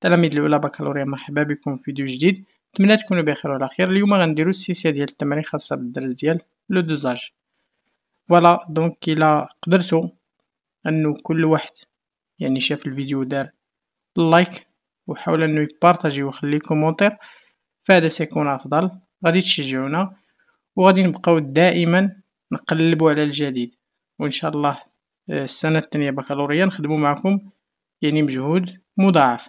تلاميذ الاولى بكالوريا مرحبا بكم في فيديو جديد نتمنى تكونوا بخير وعلى خير اليوم غنديروا السلسله ديال التمارين خاصه بالدرس ديال لو دوزاج فوالا دونك الا قدرتوا انه كل واحد يعني شاف الفيديو دار لايك وحاول انه يبارطاجي ويخلي كومونتير فهذا سيكون افضل غادي تشجعونا وغادي نبقاو دائما نقلبوا على الجديد وان شاء الله آه، السنه الثانيه بكالوريا نخدموا معكم يعني مجهود مضاعف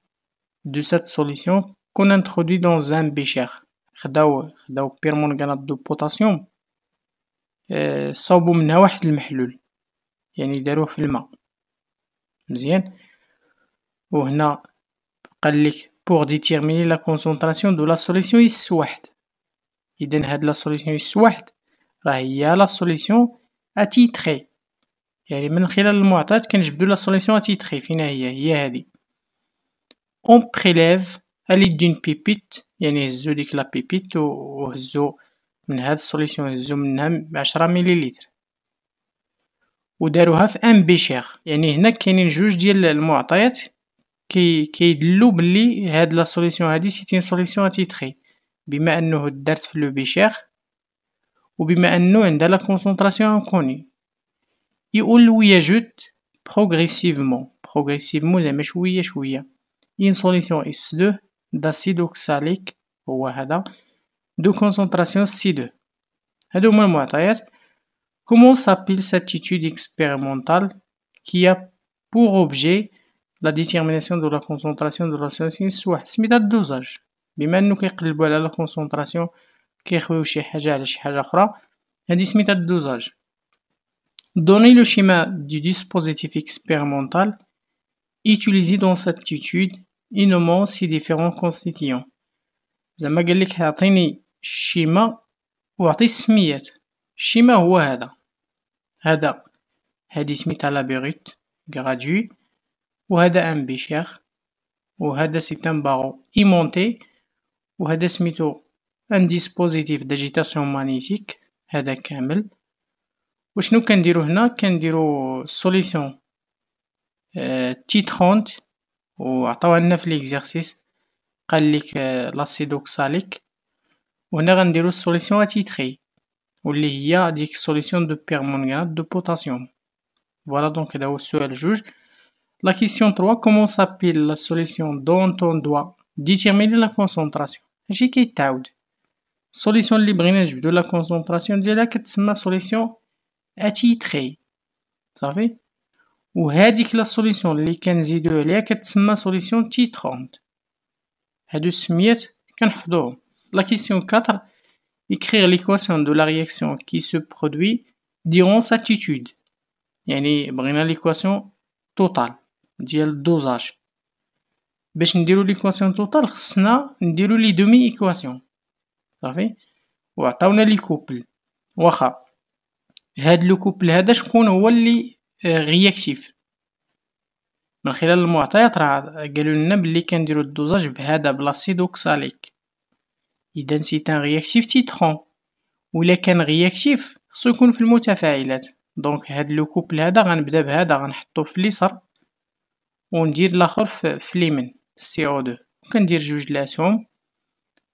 de cette solution qu'on introduit dans un bécher. خداو خداو بيرمونغانات دو بوتاسيوم صاوبو منها واحد المحلول يعني داروه في الماء مزيان وهنا قال لك pour déterminer la concentration de la solution يس واحد اذا هاد la solution يس واحد راه هي لا سوليسيون اتيتري يعني من خلال المعطيات كنجبدو لا سوليسيون اتيتري فينا هي هي اون بريليف اللي دون بيبيت يعني هزو ديك لا بيبيت وهزو من هاد السوليسيون هزو منها 10 مليلتر وداروها في ان بيشيغ يعني هنا كاينين جوج ديال المعطيات كي كيدلو بلي هاد لا سوليسيون هادي سيتي سوليسيون تيتري بما انه دارت في لو بيشير وبما انه عندها لا كونسونطراسيون كوني يقول ويجوت بروغريسيفمون بروغريسيفمون زعما شويه شويه une solution S2 d'acide oxalique هو هذا de concentration C2 هذو Comment s'appelle cette étude expérimentale qui a pour objet la détermination de la concentration de la substance واحد سميتها الدوزاج بما انه كيقلبوا على لا كونسونطراسيون كيخويو شي حاجه على شي حاجه اخرى هذه سميتها dosage. Donnez le schéma du dispositif expérimental utilisé dans cette étude ينمو سي ديفيرون كونستيتيون زعما قالك اعطيني الشيمة واعطي السميات الشيمة هو هذا هذا هادي سميتها لابيريت غرادوي وهذا ان بيشير وهذا سي ان بارو ايمونتي وهذا سميتو ان ديسبوزيتيف داجيتاسيون مانيتيك هذا كامل وشنو كنديرو هنا كنديرو سوليسيون تيترونت آه، On a déjà vu l'exercice de l'acide oxalique. On a rendu la solution attitrée. On a dit que c'était la solution de permanganate de potassium. Voilà donc ce qu'on a La question 3, comment s'appelle la solution dont on doit déterminer la concentration J'ai dit que la solution de la concentration. La la concentration c'est la solution attitrée. Ça fait وهذيك لا سوليسيون اللي كنزيدو عليها كتسمى سوليسيون تي تيتروند هادو السميات كنحفظوهم لا كيسيون 4 écrire l'équation de la réaction qui se produit durant sa altitude يعني بغينا ليكواسيون توتال ديال الدوزاج باش نديرو ليكواسيون توتال خصنا نديرو لي دومي ايكواسيون صافي وعطاونا لي كوبل واخا هاد لو كوبل هذا شكون هو اللي آه، رياكتيف من خلال المعطيات راه قالوا لنا بلي كنديروا الدوزاج بهذا بلاسيد اوكساليك اذا سي تان رياكتيف تيترون ولا كان رياكتيف خصو يكون في المتفاعلات دونك هاد لو كوبل هذا غنبدا بهذا غنحطو في اليسر وندير الاخر في اليمين سي او 2 كندير جوج لاسهم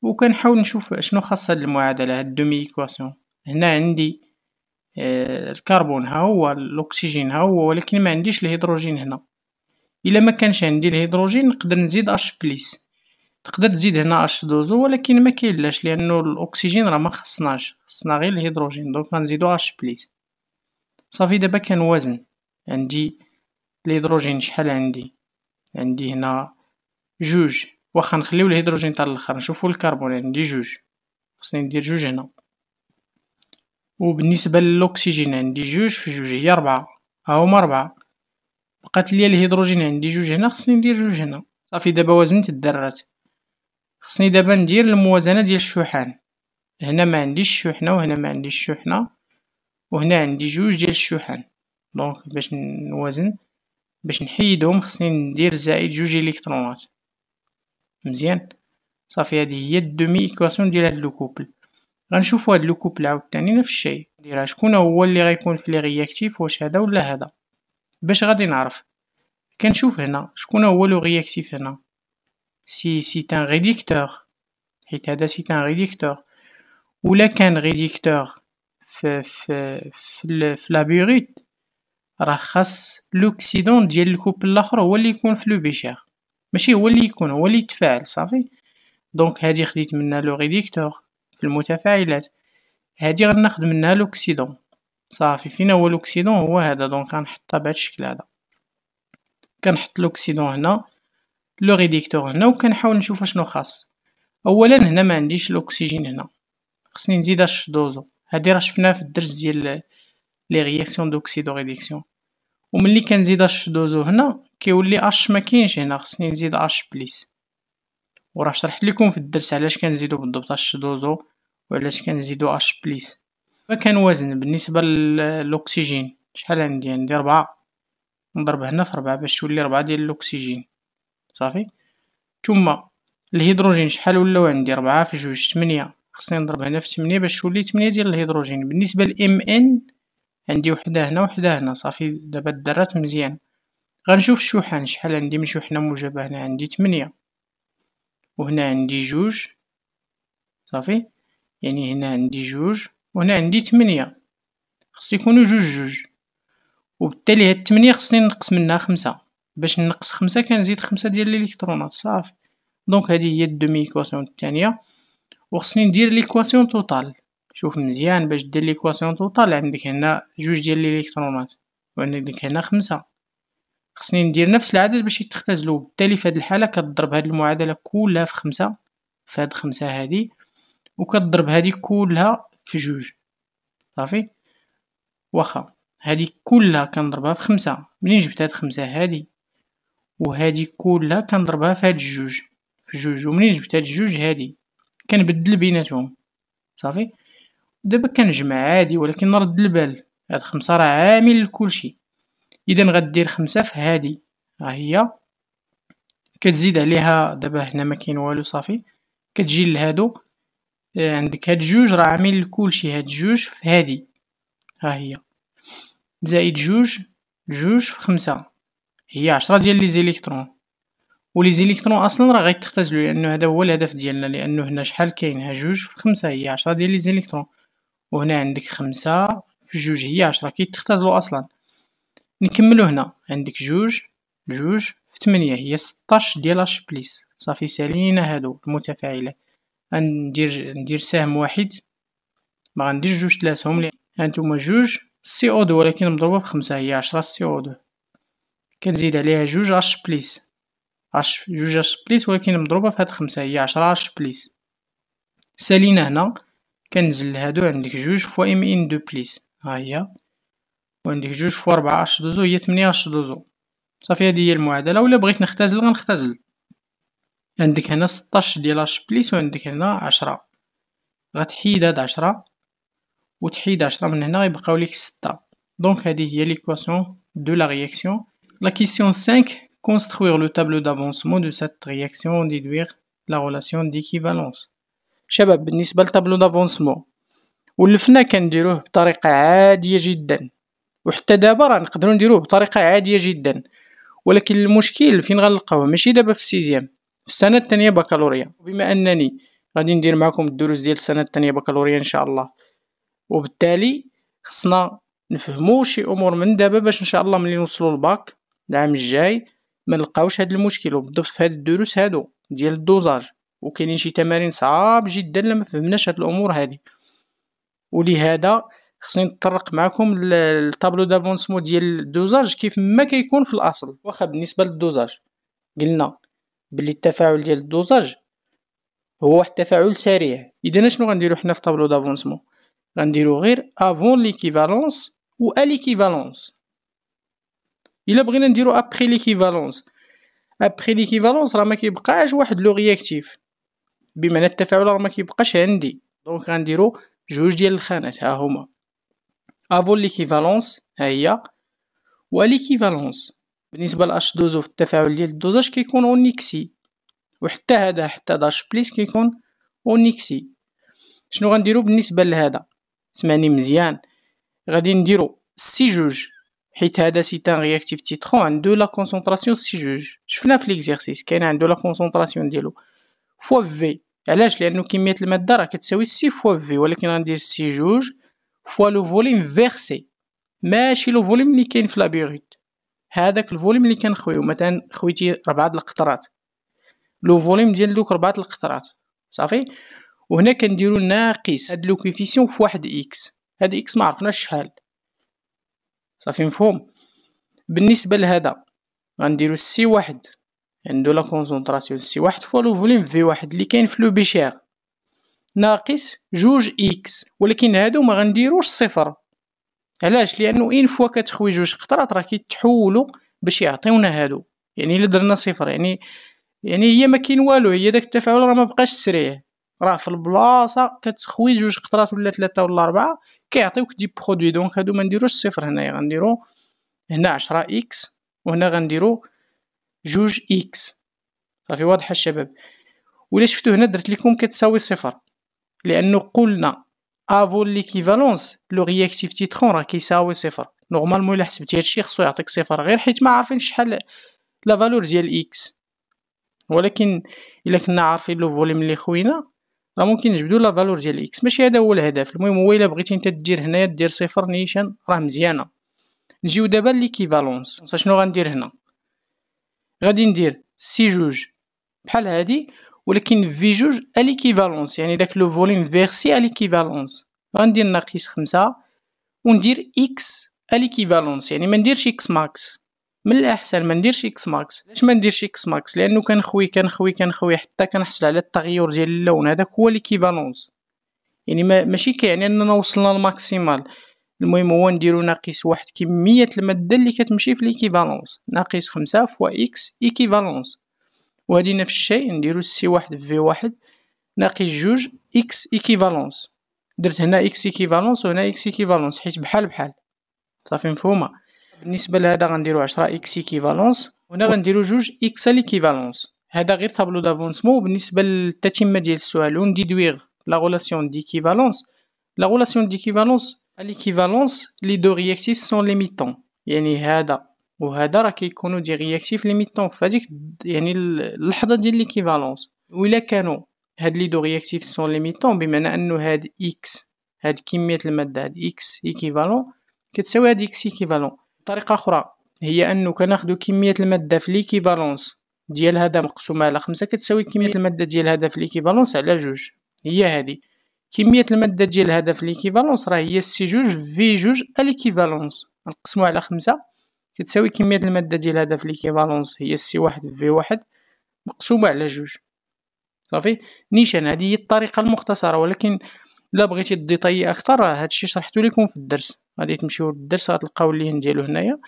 وكنحاول نشوف شنو خاص هاد المعادله هاد دومي ايكواسيون هنا عندي آه، الكربون ها هو الاكسجين ها هو ولكن ما عنديش الهيدروجين هنا الا ما كانش عندي الهيدروجين نقدر نزيد اش بليس تقدر تزيد هنا اش دوزو ولكن ما كاينلاش لانه الاكسجين راه ما خصناش خصنا غير الهيدروجين دونك غنزيدو اش بليس صافي دابا كان وزن عندي الهيدروجين شحال عندي عندي هنا جوج واخا نخليو الهيدروجين تاع الاخر نشوفو الكربون عندي جوج خصني ندير جوج هنا وبالنسبة للأكسجين عندي جوج في جوج هي ربعة هاهما ربعة بقات ليا الهيدروجين عندي جوج هنا خصني ندير جوج هنا صافي دابا وزنت الذرات خصني دابا ندير الموازنة ديال الشحن هنا ما عنديش الشحنة وهنا ما عنديش الشحنة وهنا عندي جوج ديال الشحن دونك باش نوازن باش نحيدهم خصني ندير زائد جوج الكترونات مزيان صافي هذه هي الدومي ايكواسيون ديال هاد لو كوبل غنشوفو هاد لو كوبل عاوتاني نفس الشيء ديرها شكون هو اللي غيكون في لي رياكتيف واش هذا ولا هذا باش غادي نعرف كنشوف هنا شكون هو لو رياكتيف هنا سي سي تان ريديكتور حيت هذا سي تان ريديكتور ولا كان ريديكتور في في في, في لابيوريت راه خاص لوكسيدون ديال الكوبل الاخر هو اللي يكون في لو بيشير ماشي هو اللي يكون هو اللي يتفاعل صافي دونك هادي خديت منها لو ريديكتور في المتفاعلات هادي غناخد منها لوكسيدون صافي فينا هو لوكسيدون هو هذا دونك غنحطها بهذا الشكل هذا كنحط لوكسيدون هنا لو ريديكتور هنا وكنحاول نشوف شنو خاص اولا هنا ما عنديش الاكسجين هنا خصني نزيد اش دوزو هادي راه شفناها في الدرس ديال لي رياكسيون دوكسيدو ريديكسيون وملي كنزيد اش دوزو هنا كيولي اش ما كاينش هنا خصني نزيد اش بليس وراه شرحت لكم في الدرس علاش كنزيدو بالضبط اش دوزو وعلاش كنزيدو اش بليس وزن بالنسبه للاكسجين شحال عندي عندي ربعة نضرب هنا في ربعة باش تولي ربعة ديال الاكسجين صافي ثم الهيدروجين شحال ولاو عندي ربعة في جوج تمنية خصني نضرب هنا في تمنية باش تولي تمنية ديال الهيدروجين بالنسبه للام ان عندي وحده هنا وحده هنا صافي دابا الدرات مزيان غنشوف الشحن شحال عندي من شحنه موجبه هنا عندي تمنية وهنا عندي جوج صافي يعني هنا عندي جوج وهنا عندي تمنية خص يكونوا جوج جوج وبالتالي هاد التمنية خصني نقص منها خمسة باش نقص خمسة كنزيد خمسة ديال الالكترونات صافي دونك هادي هي الدومي ايكواسيون التانية وخصني ندير ليكواسيون توتال شوف مزيان باش دير ليكواسيون توتال عندك هنا جوج ديال الالكترونات وعندك هنا خمسة خصني ندير نفس العدد باش يتختزلوا بالتالي في هذه الحاله كتضرب هذه المعادله كلها في خمسة في هاد خمسة هادي وكتضرب هادي كلها في جوج صافي واخا هادي كلها كنضربها في خمسة منين جبت هاد خمسة هادي وهذه كلها كنضربها في هاد الجوج في جوج ومنين جبت هاد الجوج هادي كنبدل بيناتهم صافي دابا كنجمع عادي ولكن نرد البال هاد خمسة راه عامل لكلشي اذا غدير خمسة في هادي ها هي كتزيد عليها دابا هنا ما كاين والو صافي كتجي لهادو آه، عندك هاد جوج راه عامل لكلشي هاد جوج في هادي ها هي زائد جوج جوج في خمسة هي عشرة ديال لي زيليكترون ولي زيليكترون اصلا راه غيتختزلو لانه هذا هو الهدف ديالنا لانه هنا شحال كاين ها جوج في خمسة هي عشرة ديال لي زيليكترون وهنا عندك خمسة في جوج هي عشرة كيتختزلو اصلا نكملو هنا عندك جوج جوج في تمنية هي ستاش ديال اش بليس صافي سالينا هادو المتفاعلات غندير ندير سهم واحد ما غندير جوج تلاتهم لي هانتوما جوج سي او دو ولكن مضروبه في خمسة هي عشرة سي او دو كنزيد عليها جوج اش بليس اش جوج اش بليس ولكن مضروبه في هاد خمسة هي عشرة اش بليس سالينا هنا كنزل هادو عندك جوج فوا ام ان دو بليس ها هي وعندك جوج في ربعة اش دوزو هي تمنية اش دوزو صافي هادي هي المعادلة ولا بغيت نختزل غنختزل عندك هنا ستاش ديال اش بليس وعندك هنا عشرة غتحيد هاد عشرة وتحيد عشرة من هنا غيبقاو ليك ستة دونك هادي هي ليكواسيون دو لا رياكسيون لا كيسيون سانك كونستخويغ لو تابلو دافونسمون دو سات غياكسيون ديدويغ لا غولاسيون ديكيفالونس شباب بالنسبة لتابلو دافونسمون ولفنا كنديروه بطريقة عادية جدا وحتى دابا راه نقدروا نديروه بطريقه عاديه جدا ولكن المشكل فين غنلقاوه ماشي دابا في السيزيام في السنه الثانيه بكالوريا بما انني غادي ندير معكم الدروس ديال السنه الثانيه بكالوريا ان شاء الله وبالتالي خصنا نفهمو شي امور من دابا باش ان شاء الله ملي نوصلوا للباك العام الجاي ما نلقاوش هذا المشكل وبالضبط في هاد الدروس هادو ديال الدوزاج وكاينين شي تمارين صعاب جدا لما فهمناش هاد الامور هادي ولهذا خصني نطرق معكم للطابلو دافونسمون ديال الدوزاج كيف ما كيكون في الاصل واخا بالنسبه للدوزاج قلنا بلي التفاعل ديال الدوزاج هو واحد التفاعل سريع اذا شنو غنديرو حنا في طابلو دافونسمون غنديرو غير افون ليكيفالونس و اليكيفالونس الا بغينا نديرو ابري ليكيفالونس ابري ليكيفالونس راه ما كيبقاش واحد لو رياكتيف بمعنى التفاعل راه ما كيبقاش عندي دونك غنديرو جوج ديال الخانات ها هما افون ليكيفالونس ها هي وليكيفالونس بالنسبه لاش دوزو في التفاعل ديال الدوزاج كيكون اونيكسي وحتى هذا حتى داش بليس كيكون اونيكسي شنو غنديرو بالنسبه لهذا سمعني مزيان غادي نديرو سي جوج حيت هذا تان رياكتيف تيترو عندو لا كونسونطراسيون سي جوج شفنا في ليكزيرسيس كاين عندو لا كونسونطراسيون ديالو فوا في علاش لانه كميه الماده راه كتساوي سي فوا في ولكن غندير سي جوج فوا لو فوليم فيرسي ماشي لو فوليم اللي كاين في لابيغيت هذاك الفوليم اللي كان خويو مثلا خويتي ربعه د القطرات لو فوليم ديال دوك ربعه د القطرات صافي وهنا كنديرو ناقص هاد لو كوفيسيون في واحد اكس هاد اكس ما عرفناش شحال صافي مفهوم بالنسبه لهذا غنديرو سي واحد عندو لا كونسونطراسيون سي واحد فوا لو فوليم في واحد اللي كاين في لو بيشيغ ناقص جوج اكس ولكن هادو ما غنديروش صفر علاش لانه ان فوا كتخوي جوج قطرات راه كيتحولو باش يعطيونا هادو يعني الا درنا صفر يعني يعني هي ما كاين والو هي داك التفاعل راه ما بقاش سريع راه في البلاصه كتخوي جوج قطرات ولا ثلاثه ولا اربعه كيعطيوك دي برودوي دونك هادو ما نديروش صفر هنايا غنديرو هنا عشرة اكس وهنا غنديرو جوج اكس صافي واضحه الشباب ولا شفتو هنا درت لكم كتساوي صفر لانه قلنا افو ليكيفالونس لو رياكتيف تيترون راه كيساوي صفر نورمالمون الا حسبتي هادشي خصو يعطيك صفر غير حيت ما عارفين شحال لا فالور ديال اكس ولكن الا كنا عارفين لو فوليم اللي خوينا راه ممكن نجبدو لا فالور ديال اكس ماشي هذا هو الهدف المهم هو الا بغيتي انت دير هنايا دير صفر نيشان راه مزيانه نجيو دابا ليكيفالونس شنو غندير هنا غادي ندير سي جوج بحال هادي ولكن في جوج اليكيفالونس يعني داك لو فوليم فيرسي اليكيفالونس غندير ناقص خمسة وندير اكس اليكيفالونس يعني ما نديرش اكس ماكس من الاحسن ما نديرش اكس ماكس علاش ما نديرش اكس ماكس لانه كنخوي كنخوي كنخوي حتى كنحصل على التغير ديال اللون هذاك هو ليكيفالونس يعني ما ماشي كيعني اننا وصلنا للماكسيمال المهم هو نديرو ناقص واحد كمية المادة اللي كتمشي في ليكيفالونس ناقص خمسة فوا اكس ايكيفالونس وهادي نفس الشيء نديرو سي واحد في واحد ناقص جوج اكس ايكيفالونس درت هنا اكس ايكيفالونس وهنا اكس ايكيفالونس حيت بحال بحال صافي مفهومه بالنسبه لهذا غنديرو عشرة اكس ايكيفالونس هنا غنديرو جوج اكس ليكيفالونس هذا غير طابلو دافونسمو وبالنسبه للتتمه ديال السؤال ونديدويغ لا غولاسيون ديكيفالونس لا غولاسيون ديكيفالونس ليكيفالونس لي دو رياكتيف سون ليميتون يعني هذا وهذا راه كيكونوا دي رياكتيف ليميتون فهاديك يعني اللحظه ديال ليكيفالونس الا كانوا هاد لي دو رياكتيف سون ليميتون بمعنى انه هاد اكس هاد كميه الماده هاد اكس ايكيفالون كتساوي هاد اكس ايكيفالون طريقه اخرى هي انه كناخذ كميه الماده في ليكيفالونس ديال هذا مقسومه على خمسة كتساوي كميه الماده ديال هذا في ليكيفالونس على جوج هي هادي كميه الماده ديال هذا في ليكيفالونس راه هي سي جوج في جوج ليكيفالونس نقسمو على خمسة كتساوي كمية المادة ديال هذا في ليكيفالونس هي سي واحد في واحد مقسومة على جوج صافي نيشان هذه هي الطريقة المختصرة ولكن لا بغيتي الديطاي اكثر هادشي شرحتو لكم في الدرس غادي تمشيو للدرس غتلقاو اللين ديالو هنايا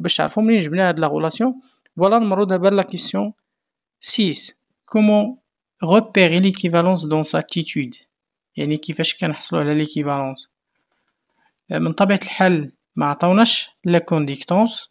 باش تعرفوا منين جبنا هاد لا غولاسيون فوالا نمرو دابا لا كيسيون 6 كومون repérer ليكيفالونس دون ساتيتود يعني كيفاش كنحصلوا على ليكيفالونس من طبيعه الحال ما عطاوناش لا كونديكتونس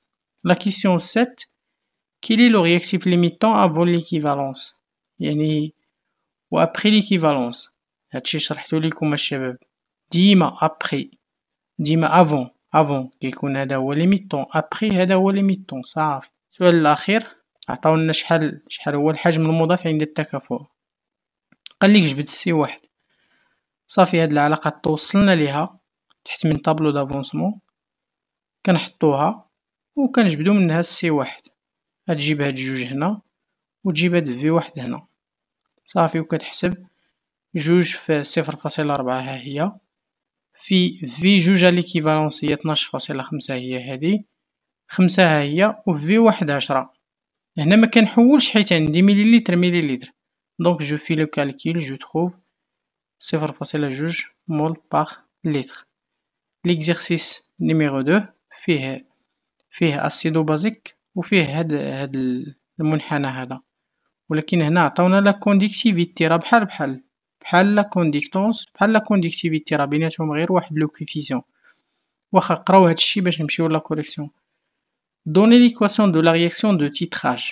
La question 7 quel est réactif limitant avant l'équivalence يعني après ليكيفالونس هادشي شرحتو ليكم الشباب ديما ابخي ديما افون افون كيكون هذا هو ليميتون ابخي هذا هو ليميتون صافي السؤال الاخير عطاونا شحال شحال هو الحجم المضاف عند التكافؤ قال لك جبد سي واحد صافي هاد العلاقه توصلنا ليها تحت من طابلو دافونسمون كنحطوها وكنجبدو منها السي واحد غتجيب هاد جوج هنا وتجيب هاد في واحد هنا صافي وكتحسب جوج في صفر فاصلة ربعة ها هي في في جوج ليكيفالونس هي طناش فاصلة خمسة هي هادي خمسة ها هي وفي واحد عشرة هنا ما كنحولش حيت عندي مليليتر مليليتر دونك جو في لو كالكيل جو تخوف صفر فاصلة جوج مول باغ لتر ليكزيرسيس نيميرو دو فيه فيه اسيدو بازيك وفيه هاد هاد المنحنى هذا ولكن هنا عطاونا لا كونديكتيفيتي راه بحال بحال بحال لا كونديكتونس بحال لا كونديكتيفيتي راه بيناتهم غير واحد لو كوفيسيون واخا قراو هادشي باش نمشيو لا كوريكسيون دوني ليكواسيون دو لا رياكسيون دو تيتراج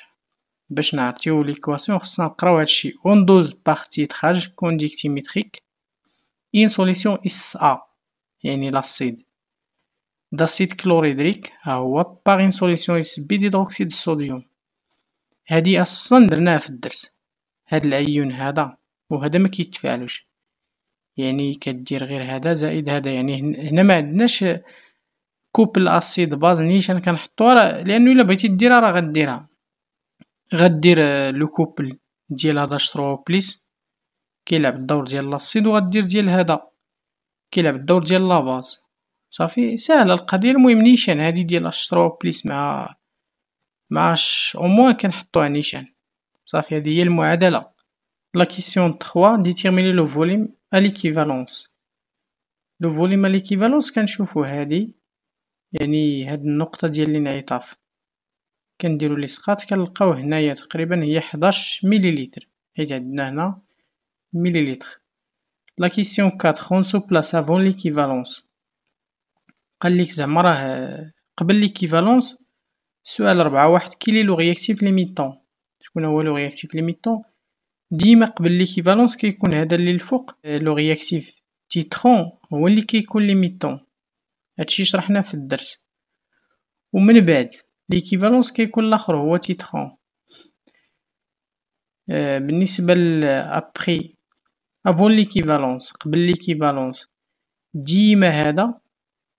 باش نعطيو ليكواسيون خصنا نقراو هادشي اون دوز باغ تيتراج كونديكتيميتريك ان سوليسيون اس ا يعني لاسيد داسيد كلوريدريك ها هو باغ ان سوليسيون يسبي ديدروكسيد الصوديوم هادي اصلا درناها في الدرس هاد العيون هذا وهذا ما كيتفاعلوش يعني كدير غير هذا زائد هذا يعني هنا ما عندناش كوبل اسيد باز نيشان راه لانه الا بغيتي ديرها راه غديرها غدير لو كوبل ديال هذا بليس كيلعب الدور ديال لاسيد وغدير ديال هذا كيلعب الدور ديال لاباز صافي ساهله القضيه المهم نيشان هادي ديال الشروب بليس مع مع او موان كنحطوها نيشان صافي هادي هي المعادله لا كيسيون 3 ديتيرميني لو فوليم ا ليكيفالونس لو فوليم ا ليكيفالونس كنشوفو هادي يعني هاد النقطه ديال الانعطاف كنديرو الاسقاط كنلقاو هنايا تقريبا هي 11 مليلتر حيت عندنا هنا مليلتر لا كيسيون 4 اون سو بلاص افون ليكيفالونس قال لك زعما راه قبل ليكيفالونس سؤال ربعة واحد كي لي لو رياكتيف ليميتون شكون هو لو رياكتيف ليميتون ديما قبل ليكيفالونس كيكون هذا اللي الفوق لو رياكتيف تيترون هو اللي كيكون ليميتون هادشي شرحنا في الدرس ومن بعد ليكيفالونس كيكون الاخر هو تيترون آه، بالنسبه لابري افون ليكيفالونس قبل ليكيفالونس ديما هذا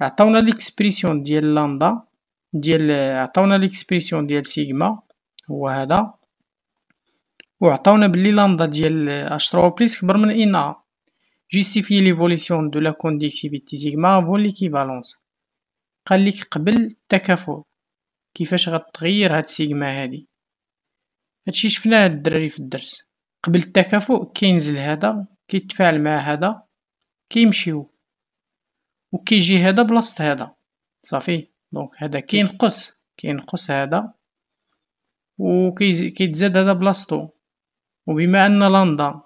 عطاونا ليكسبريسيون ديال لاندا ديال عطاونا ليكسبريسيون ديال سيغما هو هذا وعطاونا بلي لاندا ديال اش بليس كبر من ان ا جيستيفي ليفوليسيون دو لا كونديكتيفيتي سيغما فو ليكيفالونس قال لك قبل التكافؤ كيفاش غتغير هاد سيغما هادي هادشي شفناه الدراري في الدرس قبل التكافؤ كينزل هذا كيتفاعل مع هذا كيمشيو وكيجي هذا بلاصه هذا صافي دونك هذا كينقص كينقص هذا وكيتزاد هذا بلاصتو وبما ان لاندا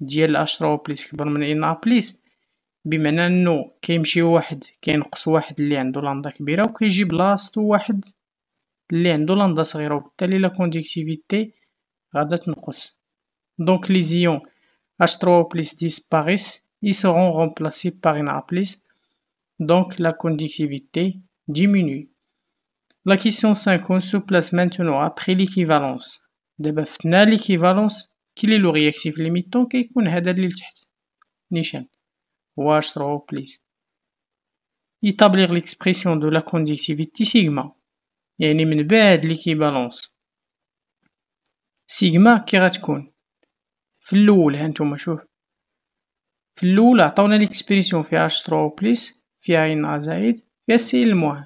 ديال اشرا بليس كبر من بليس بمعنى انه كيمشي واحد كينقص واحد اللي عنده لاندا كبيره وكيجي بلاصتو واحد اللي عنده لاندا صغيره وبالتالي لا كونديكتيفيتي غادا تنقص دونك لي زيون h بليس ديسباريس اي سورون رومبلاسي بار ان ا بليس donc la conductivité diminue. La question 5, se place maintenant après l'équivalence. D'abord, on l'équivalence. Quel est le réactif limitant qui est le plus Ou H3 ou plus. Établir l'expression de la conductivité sigma. Il y a une même l'équivalence. Sigma, qui est-ce qu'on Fais-le, hein, on va voir. Fais-le, on va voir l'expression H3 plus. فيها ناقص زايد سي الموان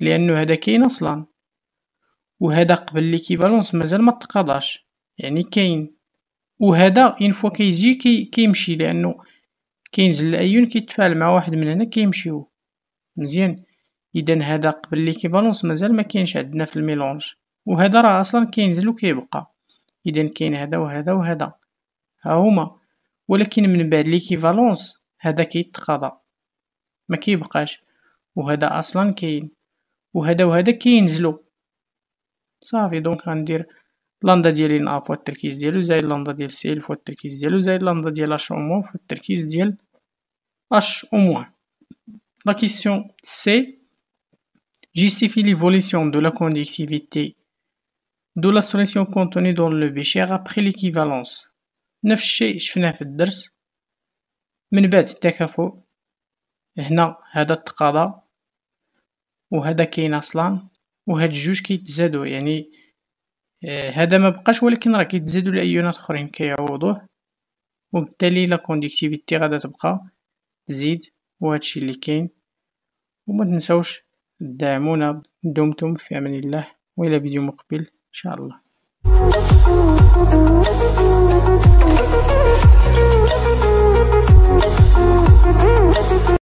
لأنه هذا كاين أصلا وهذا قبل ليكيفالونس مازال ما تقاضاش يعني كاين وهذا اون فوا كيجي كي كيمشي لانه كينزل الايون كيتفاعل مع واحد من هنا كيمشيو مزيان اذا هذا قبل ليكيفالونس مازال ما كاينش عندنا في الميلونج وهذا راه اصلا كينزل وكيبقى اذا كاين هذا وهذا وهذا ها هما ولكن من بعد ليكيفالونس هذا كيتقاضى Mais qui est-ce un Aslan est c'est un Ça veut donc dire C, H moins. La question C justifie l'évolution de la conductivité de la solution contenue dans le bécher après l'équivalence. chez هنا هذا تقاضى وهذا كاين اصلا وهاد الجوج كيتزادوا يعني آه، هذا ما بقاش ولكن راه كيتزادوا لايونات اخرين كيعوضوه وبالتالي لا كونديكتيفيتي غادا تبقى تزيد وهادشي اللي كاين وما تنساوش دعمونا دمتم في امان الله والى فيديو مقبل ان شاء الله